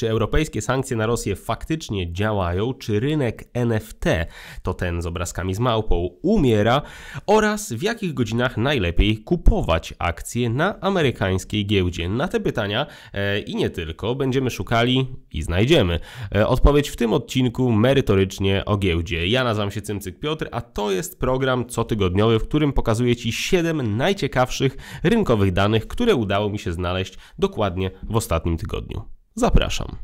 Czy europejskie sankcje na Rosję faktycznie działają? Czy rynek NFT, to ten z obrazkami z małpą, umiera? Oraz w jakich godzinach najlepiej kupować akcje na amerykańskiej giełdzie? Na te pytania e, i nie tylko będziemy szukali i znajdziemy e, odpowiedź w tym odcinku merytorycznie o giełdzie. Ja nazywam się Cymcyk Piotr, a to jest program cotygodniowy, w którym pokazuję Ci 7 najciekawszych rynkowych danych, które udało mi się znaleźć dokładnie w ostatnim tygodniu. Zapraszam.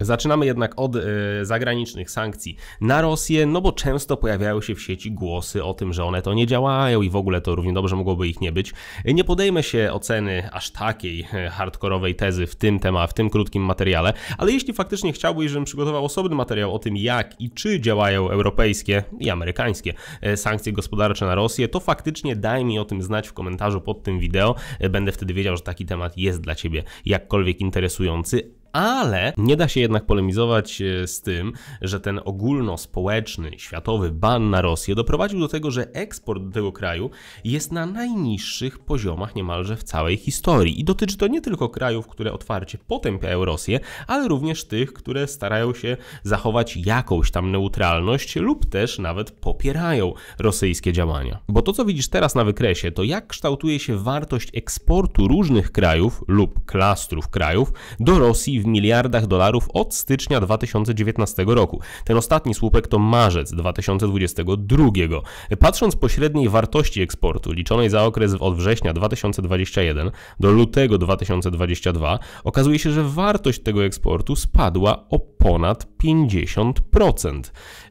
Zaczynamy jednak od y, zagranicznych sankcji na Rosję, no bo często pojawiają się w sieci głosy o tym, że one to nie działają i w ogóle to równie dobrze mogłoby ich nie być. Nie podejmę się oceny aż takiej e, hardkorowej tezy w tym temacie, w tym krótkim materiale, ale jeśli faktycznie chciałbyś, żebym przygotował osobny materiał o tym, jak i czy działają europejskie i amerykańskie e, sankcje gospodarcze na Rosję, to faktycznie daj mi o tym znać w komentarzu pod tym wideo. E, będę wtedy wiedział, że taki temat jest dla Ciebie jakkolwiek interesujący, ale nie da się jednak polemizować e, z tym, że ten ogólnospołeczny, światowy ban na Rosję doprowadził do tego, że eksport do tego kraju jest na najniższych poziomach niemalże w całej historii. I dotyczy to nie tylko krajów, które otwarcie potępiają Rosję, ale również tych, które starają się zachować jakąś tam neutralność lub też nawet popierają rosyjskie działania. Bo to, co widzisz teraz na wykresie, to jak kształtuje się wartość eksportu różnych krajów lub klastrów krajów do Rosji w miliardach dolarów od stycznia 2019 roku. Ten ostatni słupek to marzec 2022. Patrząc po średniej wartości eksportu liczonej za okres od września 2021 do lutego 2022 okazuje się, że wartość tego eksportu spadła o ponad 50%.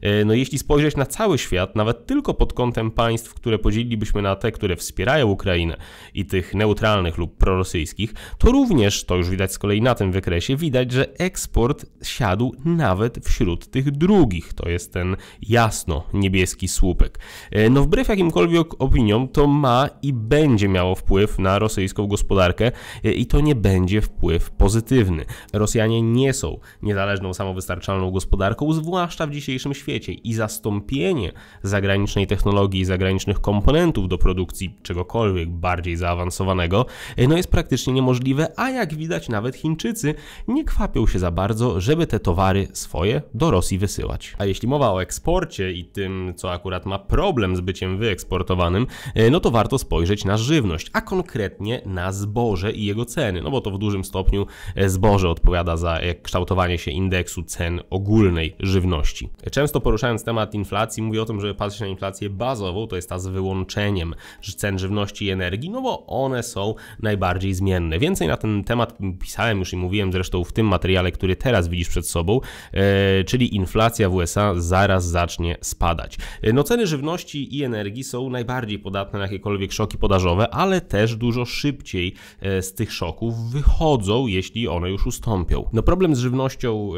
E, no jeśli spojrzeć na cały świat, nawet tylko pod kątem państw, które podzielilibyśmy na te, które wspierają Ukrainę i tych neutralnych lub prorosyjskich, to również, to już widać z kolei na tym wykresie, widać, że eksport siadł nawet wśród tych drugich. To jest ten jasno-niebieski słupek. E, no wbrew jakimkolwiek opiniom to ma i będzie miało wpływ na rosyjską gospodarkę e, i to nie będzie wpływ pozytywny. Rosjanie nie są niezależną, samowystarczalną gospodarką, zwłaszcza w dzisiejszym świecie i zastąpienie zagranicznej technologii i zagranicznych komponentów do produkcji czegokolwiek bardziej zaawansowanego e, no jest praktycznie niemożliwe, a jak widać nawet Chińczycy nie kwapią się za bardzo, żeby te towary swoje do Rosji wysyłać. A jeśli mowa o eksporcie i tym, co akurat ma problem z byciem wyeksportowanym, e, no to warto spojrzeć na żywność, a konkretnie na zboże i jego ceny, no bo to w dużym stopniu e, zboże odpowiada za e, kształtowanie się indeksu cen ogólnej żywności. Często poruszając temat inflacji, mówię o tym, żeby patrzeć na inflację bazową, to jest ta z wyłączeniem cen żywności i energii, no bo one są najbardziej zmienne. Więcej na ten temat pisałem już i mówiłem zresztą w tym materiale, który teraz widzisz przed sobą, e, czyli inflacja w USA zaraz zacznie spadać. E, no ceny żywności i energii są najbardziej podatne na jakiekolwiek szoki podażowe, ale też dużo szybciej e, z tych szoków wychodzą, jeśli one już ustąpią. No problem z żywnością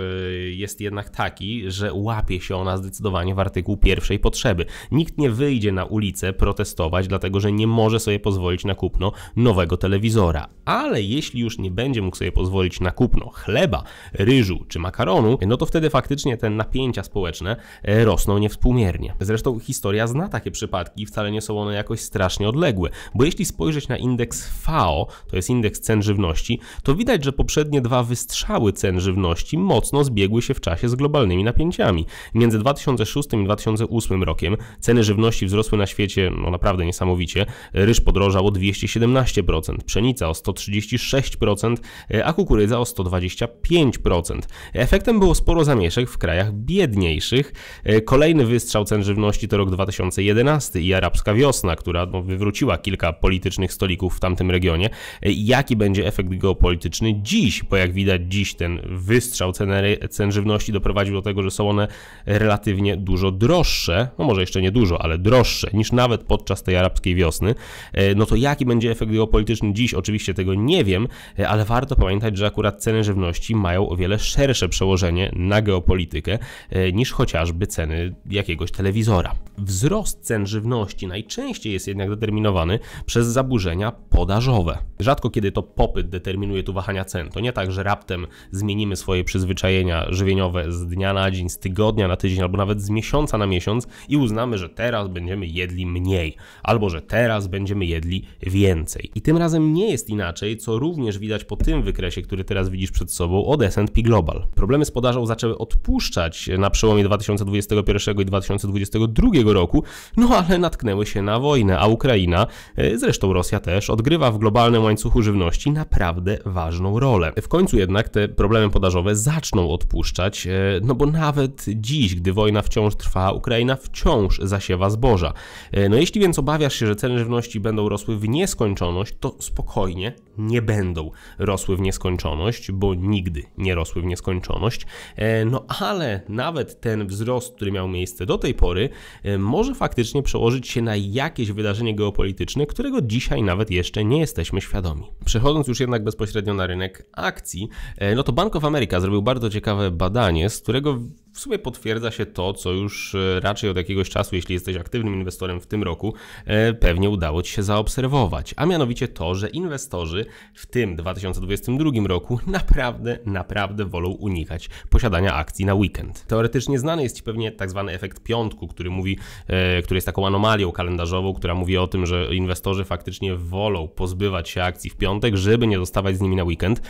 jest jednak taki, że łapie się ona zdecydowanie w artykuł pierwszej potrzeby. Nikt nie wyjdzie na ulicę protestować, dlatego że nie może sobie pozwolić na kupno nowego telewizora. Ale jeśli już nie będzie mógł sobie pozwolić na kupno chleba, ryżu czy makaronu, no to wtedy faktycznie te napięcia społeczne e, rosną niewspółmiernie. Zresztą historia zna takie przypadki i wcale nie są one jakoś strasznie odległe, bo jeśli spojrzeć na indeks FAO, to jest indeks cen żywności, to widać, że poprzednie dwa wystrzały cen żywności mocno zbiegły się w czasie z globalnymi napięciami. Między 2006 i 2008 rokiem ceny żywności wzrosły na świecie no naprawdę niesamowicie. Ryż podrożał o 217%, pszenica o 136%, e, a kukurydza o 120%. 25%. Efektem było sporo zamieszek w krajach biedniejszych. E, kolejny wystrzał cen żywności to rok 2011 i arabska wiosna, która no, wywróciła kilka politycznych stolików w tamtym regionie. E, jaki będzie efekt geopolityczny dziś? Bo jak widać dziś ten wystrzał cen, cen żywności doprowadził do tego, że są one relatywnie dużo droższe, no może jeszcze nie dużo, ale droższe niż nawet podczas tej arabskiej wiosny. E, no to jaki będzie efekt geopolityczny dziś? Oczywiście tego nie wiem, ale warto pamiętać, że akurat ceny żywności żywności mają o wiele szersze przełożenie na geopolitykę e, niż chociażby ceny jakiegoś telewizora. Wzrost cen żywności najczęściej jest jednak determinowany przez zaburzenia podażowe. Rzadko kiedy to popyt determinuje tu wahania cen. To nie tak, że raptem zmienimy swoje przyzwyczajenia żywieniowe z dnia na dzień, z tygodnia na tydzień albo nawet z miesiąca na miesiąc i uznamy, że teraz będziemy jedli mniej albo że teraz będziemy jedli więcej. I tym razem nie jest inaczej, co również widać po tym wykresie, który teraz widzisz przed sobą od S&P Global. Problemy z podażą zaczęły odpuszczać na przełomie 2021 i 2022 roku, no ale natknęły się na wojnę, a Ukraina, e, zresztą Rosja też, odgrywa w globalnym łańcuchu żywności naprawdę ważną rolę. W końcu jednak te problemy podażowe zaczną odpuszczać, e, no bo nawet dziś, gdy wojna wciąż trwa, Ukraina wciąż zasiewa zboża. E, no jeśli więc obawiasz się, że ceny żywności będą rosły w nieskończoność, to spokojnie nie będą rosły w nieskończoność, bo nigdy nie rosły w nieskończoność. E, no ale nawet ten wzrost, który miał miejsce do tej pory, e, może faktycznie przełożyć się na jakieś wydarzenie geopolityczne, którego dzisiaj nawet jeszcze nie jesteśmy świadomi. Przechodząc już jednak bezpośrednio na rynek akcji, e, no to Bank of America zrobił bardzo ciekawe badanie, z którego w sumie potwierdza się to, co już e, raczej od jakiegoś czasu, jeśli jesteś aktywnym inwestorem w tym roku, e, pewnie udało Ci się zaobserwować, a mianowicie to, że inwestorzy w tym 2022 roku naprawdę, naprawdę wolą unikać posiadania akcji na weekend. Teoretycznie znany jest Ci pewnie tak zwany efekt piątku, który mówi, e, który jest taką anomalią kalendarzową, która mówi o tym, że inwestorzy faktycznie wolą pozbywać się akcji w piątek, żeby nie dostawać z nimi na weekend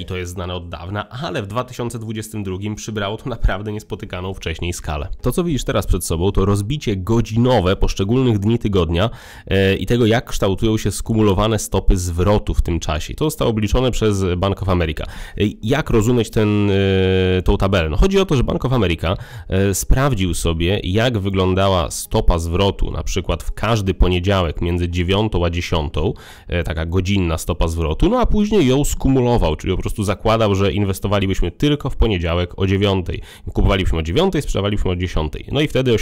i to jest znane od dawna, ale w 2022 przybrało to naprawdę niespecjalnie niespotykaną wcześniej skalę. To, co widzisz teraz przed sobą, to rozbicie godzinowe poszczególnych dni tygodnia e, i tego, jak kształtują się skumulowane stopy zwrotu w tym czasie. To zostało obliczone przez Bank of America. E, jak rozumieć ten, e, tą tabelę? No, chodzi o to, że Bank of America sprawdził sobie, jak wyglądała stopa zwrotu, na przykład w każdy poniedziałek między 9 a 10, taka godzinna stopa zwrotu, no a później ją skumulował, czyli po prostu zakładał, że inwestowalibyśmy tylko w poniedziałek o 9. Kupowali kupowalibyśmy o 9, sprzedawalibyśmy o 10. No i wtedy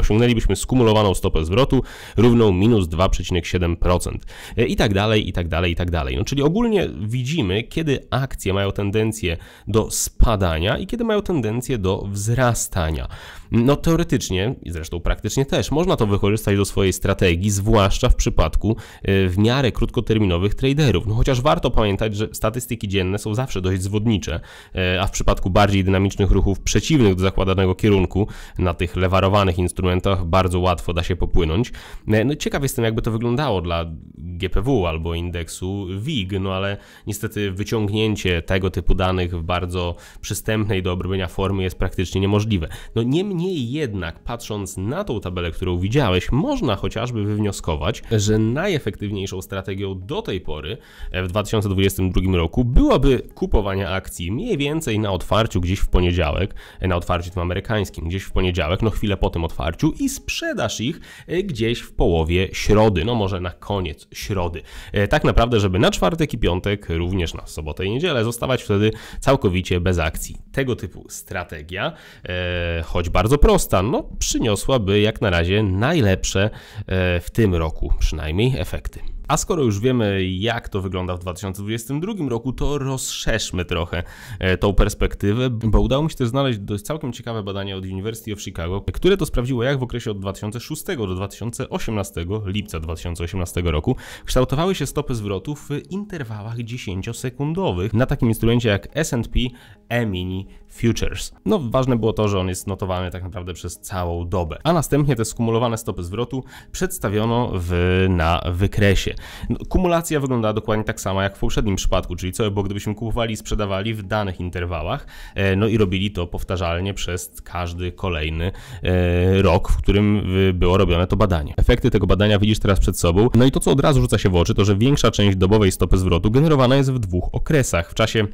osiągnęlibyśmy skumulowaną stopę zwrotu równą minus 2,7% e, i tak dalej, i tak dalej, i tak dalej. No, czyli ogólnie widzimy, kiedy akcje mają tendencję do spadania i kiedy mają tendencję do wzrastania. No teoretycznie i zresztą praktycznie też można to wykorzystać do swojej strategii, zwłaszcza w przypadku e, w miarę krótkoterminowych traderów. No chociaż warto pamiętać, że statystyki dzienne są zawsze dość zwodnicze, e, a w przypadku bardziej dynamicznych ruchów przeciwnych do zakładanego kierunku na tych lewarowanych instrumentach bardzo łatwo da się popłynąć. E, no ciekaw jestem jakby to wyglądało dla GPW albo indeksu WIG, no ale niestety wyciągnięcie tego typu danych w bardzo przystępnej do obrobienia formy jest praktycznie niemożliwe. No niemniej Niemniej jednak, patrząc na tą tabelę, którą widziałeś, można chociażby wywnioskować, że najefektywniejszą strategią do tej pory e, w 2022 roku byłaby kupowanie akcji mniej więcej na otwarciu gdzieś w poniedziałek, e, na otwarciu tym amerykańskim, gdzieś w poniedziałek, no chwilę po tym otwarciu i sprzedaż ich e, gdzieś w połowie środy, no może na koniec środy. Tak naprawdę, żeby na czwartek i piątek, również na sobotę i niedzielę zostawać wtedy całkowicie bez akcji. Tego typu strategia, choć bardzo bardzo prosta. No, przyniosłaby jak na razie najlepsze e, w tym roku przynajmniej efekty. A skoro już wiemy, jak to wygląda w 2022 roku, to rozszerzmy trochę e, tą perspektywę, bo udało mi się też znaleźć dość całkiem ciekawe badanie od University of Chicago, które to sprawdziło, jak w okresie od 2006 do 2018, lipca 2018 roku, kształtowały się stopy zwrotu w interwałach 10-sekundowych na takim instrumencie jak S&P E-mini Futures. No ważne było to, że on jest notowany tak naprawdę przez całą dobę. A następnie te skumulowane stopy zwrotu przedstawiono w, na wykresie. No, kumulacja wygląda dokładnie tak samo jak w poprzednim przypadku, czyli co bo gdybyśmy kupowali i sprzedawali w danych interwałach, e, no i robili to powtarzalnie przez każdy kolejny e, rok, w którym było robione to badanie. Efekty tego badania widzisz teraz przed sobą. No i to, co od razu rzuca się w oczy, to że większa część dobowej stopy zwrotu generowana jest w dwóch okresach. W czasie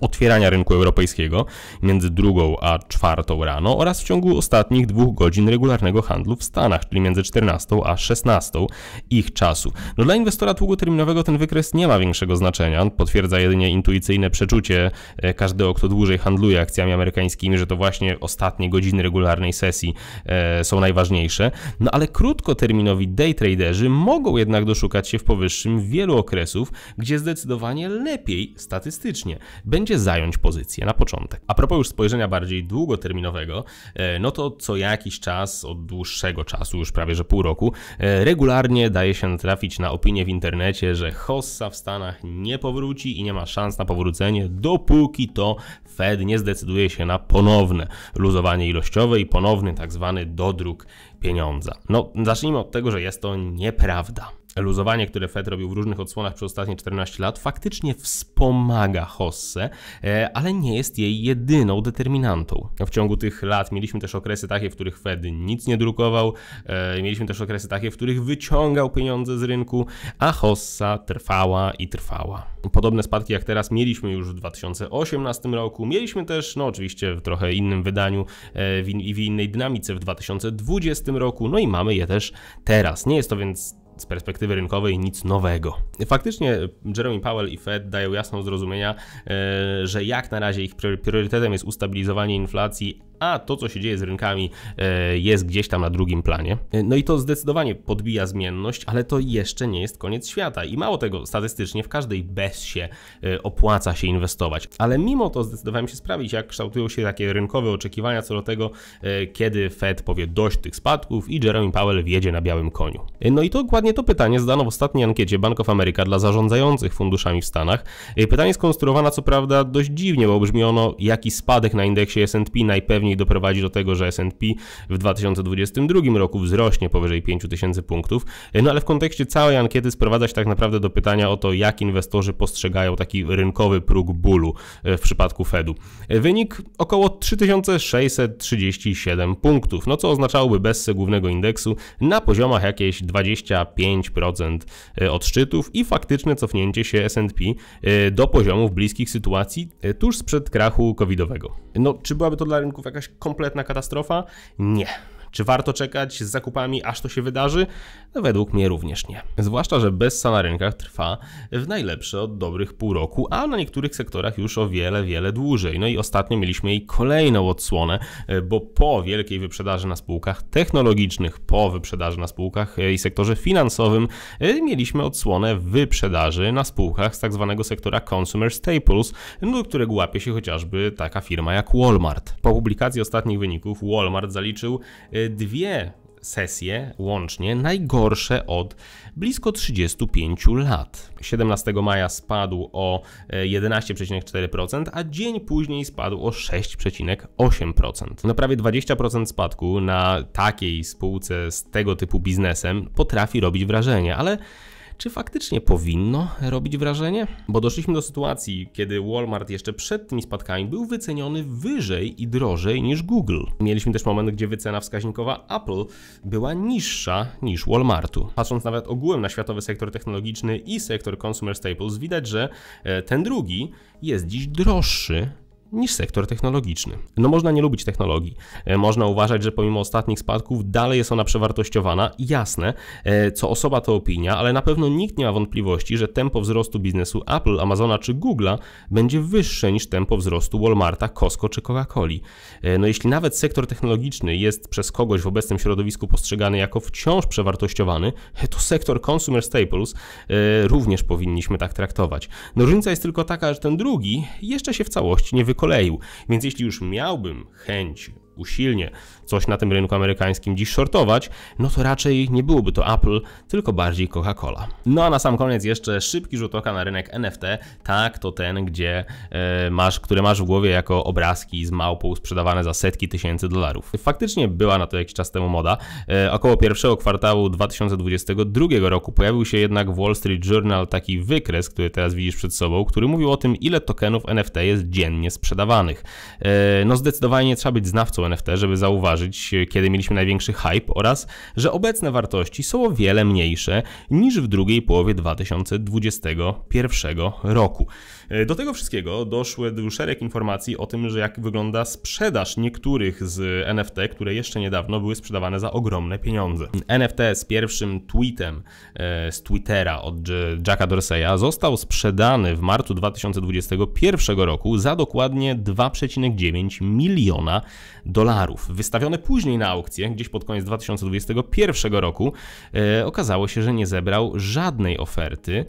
otwierania rynku europejskiego między drugą a czwartą rano oraz w ciągu ostatnich dwóch godzin regularnego handlu w Stanach, czyli między 14 a 16 ich czasu. No dla inwestora długoterminowego ten wykres nie ma większego znaczenia, on potwierdza jedynie intuicyjne przeczucie e, każdego, kto dłużej handluje akcjami amerykańskimi, że to właśnie ostatnie godziny regularnej sesji e, są najważniejsze. No ale krótkoterminowi day traderzy mogą jednak doszukać się w powyższym wielu okresów, gdzie zdecydowanie lepiej statystycznie będzie będzie zająć pozycję na początek. A propos już spojrzenia bardziej długoterminowego, e, no to co jakiś czas, od dłuższego czasu, już prawie że pół roku, e, regularnie daje się natrafić na opinie w internecie, że Hossa w Stanach nie powróci i nie ma szans na powrócenie, dopóki to Fed nie zdecyduje się na ponowne luzowanie ilościowe i ponowny tak zwany dodruk pieniądza. No, zacznijmy od tego, że jest to nieprawda luzowanie, które Fed robił w różnych odsłonach przez ostatnie 14 lat, faktycznie wspomaga Hossę, e, ale nie jest jej jedyną determinantą. W ciągu tych lat mieliśmy też okresy takie, w których Fed nic nie drukował, e, mieliśmy też okresy takie, w których wyciągał pieniądze z rynku, a Hossa trwała i trwała. Podobne spadki jak teraz mieliśmy już w 2018 roku, mieliśmy też, no oczywiście w trochę innym wydaniu e, i w innej dynamice w 2020 roku, no i mamy je też teraz. Nie jest to więc z perspektywy rynkowej nic nowego. Faktycznie Jeremy Powell i Fed dają jasno zrozumienia, e, że jak na razie ich priorytetem jest ustabilizowanie inflacji, a to, co się dzieje z rynkami, e, jest gdzieś tam na drugim planie. E, no i to zdecydowanie podbija zmienność, ale to jeszcze nie jest koniec świata. I mało tego, statystycznie w każdej bezsie opłaca się inwestować. Ale mimo to zdecydowałem się sprawdzić, jak kształtują się takie rynkowe oczekiwania co do tego, kiedy Fed powie dość tych spadków i Jeremy Powell wjedzie na białym koniu. No i to dokładnie Dokładnie to pytanie zdano w ostatniej ankiecie Bank of America dla zarządzających funduszami w Stanach. E, pytanie skonstruowane co prawda dość dziwnie, bo brzmi ono, jaki spadek na indeksie S&P najpewniej doprowadzi do tego, że S&P w 2022 roku wzrośnie powyżej 5000 punktów, e, no ale w kontekście całej ankiety sprowadza się tak naprawdę do pytania o to, jak inwestorzy postrzegają taki rynkowy próg bólu e, w przypadku Fedu. Wynik około 3637 punktów, no co oznaczałoby bez głównego indeksu na poziomach jakieś 20 5% e, od szczytów i faktyczne cofnięcie się S&P e, do poziomów bliskich sytuacji e, tuż sprzed krachu covidowego. No, czy byłaby to dla rynków jakaś kompletna katastrofa? Nie. Czy warto czekać z zakupami, aż to się wydarzy? No, według mnie również nie. Zwłaszcza, że bezsa na rynkach trwa w najlepsze od dobrych pół roku, a na niektórych sektorach już o wiele, wiele dłużej. No i ostatnio mieliśmy jej kolejną odsłonę, e, bo po wielkiej wyprzedaży na spółkach technologicznych, po wyprzedaży na spółkach e, i sektorze finansowym, e, mieliśmy odsłonę wyprzedaży na spółkach z tak zwanego sektora consumer staples, do którego łapie się chociażby taka firma jak Walmart. Po publikacji ostatnich wyników Walmart zaliczył dwie sesje łącznie najgorsze od blisko 35 lat. 17 maja spadł o 11,4%, e, a dzień później spadł o 6,8%. No prawie 20% spadku na takiej spółce z tego typu biznesem potrafi robić wrażenie, ale czy faktycznie powinno robić wrażenie? Bo doszliśmy do sytuacji, kiedy Walmart jeszcze przed tymi spadkami był wyceniony wyżej i drożej niż Google. Mieliśmy też moment, gdzie wycena wskaźnikowa Apple była niższa niż Walmartu. Patrząc nawet ogółem na światowy sektor technologiczny i sektor consumer staples, widać, że e, ten drugi jest dziś droższy niż sektor technologiczny. No można nie lubić technologii, e, można uważać, że pomimo ostatnich spadków dalej jest ona przewartościowana. Jasne, e, co osoba to opinia, ale na pewno nikt nie ma wątpliwości, że tempo wzrostu biznesu Apple, Amazona czy Google'a będzie wyższe niż tempo wzrostu Walmarta, Costco czy Coca-Coli. E, no jeśli nawet sektor technologiczny jest przez kogoś w obecnym środowisku postrzegany jako wciąż przewartościowany, to sektor consumer staples również powinniśmy tak traktować. No różnica jest tylko taka, że ten drugi jeszcze się w całości nie wykonał więc jeśli już miałbym chęć usilnie coś na tym rynku amerykańskim dziś shortować, no to raczej nie byłoby to Apple, tylko bardziej Coca-Cola. No a na sam koniec jeszcze szybki rzut oka na rynek NFT. Tak, to ten, gdzie e, masz, który masz w głowie jako obrazki z małpą sprzedawane za setki tysięcy dolarów. Faktycznie była na to jakiś czas temu moda. E, około pierwszego kwartału 2022 roku pojawił się jednak w Wall Street Journal taki wykres, który teraz widzisz przed sobą, który mówił o tym, ile tokenów NFT jest dziennie sprzedawanych. E, no zdecydowanie trzeba być znawcą NFT, żeby zauważyć, zauważyć, e, kiedy mieliśmy największy hype oraz, że obecne wartości są o wiele mniejsze niż w drugiej połowie 2021 roku. E, do tego wszystkiego doszły szereg informacji o tym, że jak wygląda sprzedaż niektórych z NFT, które jeszcze niedawno były sprzedawane za ogromne pieniądze. NFT z pierwszym tweetem e, z Twittera od Jacka Dorseya został sprzedany w marcu 2021 roku za dokładnie 2,9 miliona dolarów. Wystawione później na aukcję, gdzieś pod koniec 2021 roku, e, okazało się, że nie zebrał żadnej oferty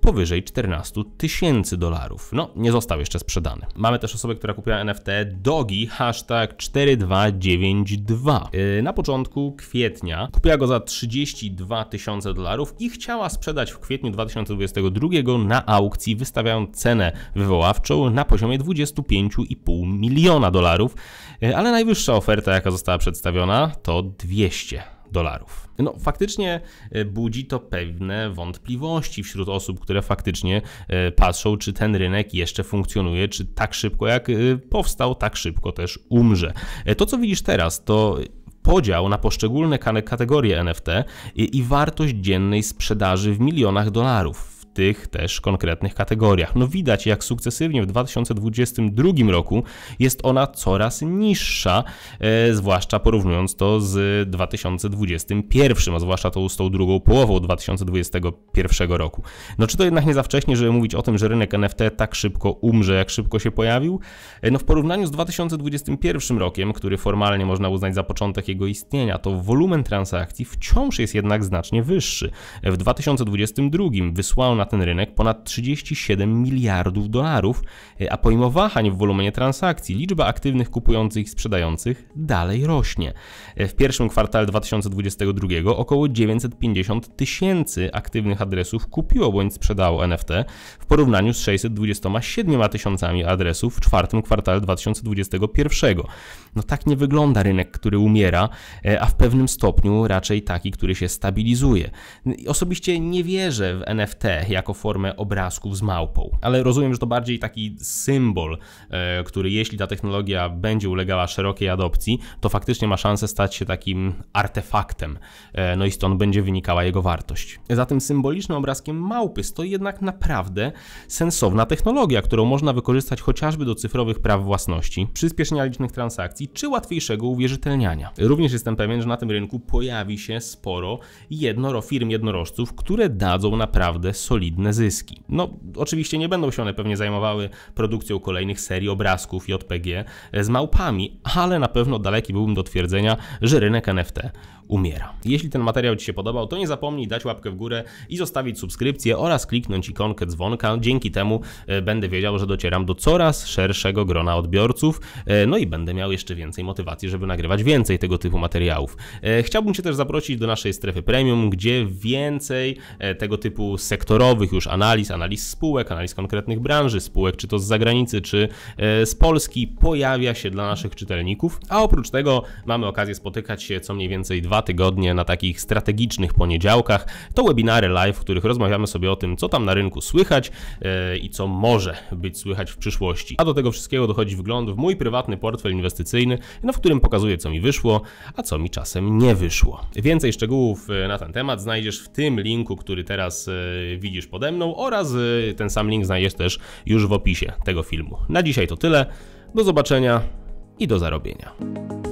powyżej 14 tysięcy dolarów. No, nie został jeszcze sprzedany. Mamy też osobę, która kupiła NFT Dogi, hashtag 4292. Yy, na początku kwietnia kupiła go za 32 tysiące dolarów i chciała sprzedać w kwietniu 2022 na aukcji, wystawiając cenę wywoławczą na poziomie 25,5 miliona dolarów, yy, ale najwyższa oferta, jaka została przedstawiona, to 200 dolarów. No, faktycznie e, budzi to pewne wątpliwości wśród osób, które faktycznie e, patrzą, czy ten rynek jeszcze funkcjonuje, czy tak szybko jak e, powstał, tak szybko też umrze. To, co widzisz teraz, to podział na poszczególne kategorie NFT i wartość dziennej sprzedaży w milionach dolarów tych też konkretnych kategoriach. No widać, jak sukcesywnie w 2022 roku jest ona coraz niższa, e, zwłaszcza porównując to z 2021, a zwłaszcza tą z tą drugą połową 2021 roku. No czy to jednak nie za wcześnie, żeby mówić o tym, że rynek NFT tak szybko umrze, jak szybko się pojawił? E, no w porównaniu z 2021 rokiem, który formalnie można uznać za początek jego istnienia, to wolumen transakcji wciąż jest jednak znacznie wyższy. E, w 2022 wysłał na ten rynek ponad 37 miliardów dolarów, e, a pomimo wahań w wolumenie transakcji, liczba aktywnych kupujących i sprzedających dalej rośnie. E, w pierwszym kwartale 2022 około 950 tysięcy aktywnych adresów kupiło bądź sprzedało NFT w porównaniu z 627 tysiącami adresów w czwartym kwartale 2021. No tak nie wygląda rynek, który umiera, e, a w pewnym stopniu raczej taki, który się stabilizuje. Osobiście nie wierzę w NFT jako formę obrazków z małpą, ale rozumiem, że to bardziej taki symbol, e, który jeśli ta technologia będzie ulegała szerokiej adopcji, to faktycznie ma szansę stać się takim artefaktem, e, no i stąd będzie wynikała jego wartość. Za tym symbolicznym obrazkiem małpy stoi jednak naprawdę sensowna technologia, którą można wykorzystać chociażby do cyfrowych praw własności, przyspieszenia licznych transakcji, czy łatwiejszego uwierzytelniania. Również jestem pewien, że na tym rynku pojawi się sporo jednoro, firm jednorożców, które dadzą naprawdę solidne zyski. No, oczywiście nie będą się one pewnie zajmowały produkcją kolejnych serii obrazków JPG z małpami, ale na pewno daleki byłbym do twierdzenia, że rynek NFT umiera. Jeśli ten materiał Ci się podobał, to nie zapomnij dać łapkę w górę i zostawić subskrypcję oraz kliknąć ikonkę dzwonka. Dzięki temu e, będę wiedział, że docieram do coraz szerszego grona odbiorców, e, no i będę miał jeszcze jeszcze więcej motywacji, żeby nagrywać więcej tego typu materiałów. E, chciałbym Cię też zaprosić do naszej strefy premium, gdzie więcej e, tego typu sektorowych już analiz, analiz spółek, analiz konkretnych branży, spółek czy to z zagranicy, czy e, z Polski pojawia się dla naszych czytelników, a oprócz tego mamy okazję spotykać się co mniej więcej dwa tygodnie na takich strategicznych poniedziałkach. To webinary live, w których rozmawiamy sobie o tym, co tam na rynku słychać i co może być słychać w przyszłości. A do tego wszystkiego dochodzi wgląd w mój prywatny portfel inwestycyjny, instrukcyjny, no, w którym pokazuję, co mi wyszło, a co mi czasem nie wyszło. Więcej szczegółów e, na ten temat znajdziesz w tym linku, który teraz e, widzisz pode mną oraz e, ten sam link znajdziesz też już w opisie tego filmu. Na dzisiaj to tyle. Do zobaczenia i do zarobienia.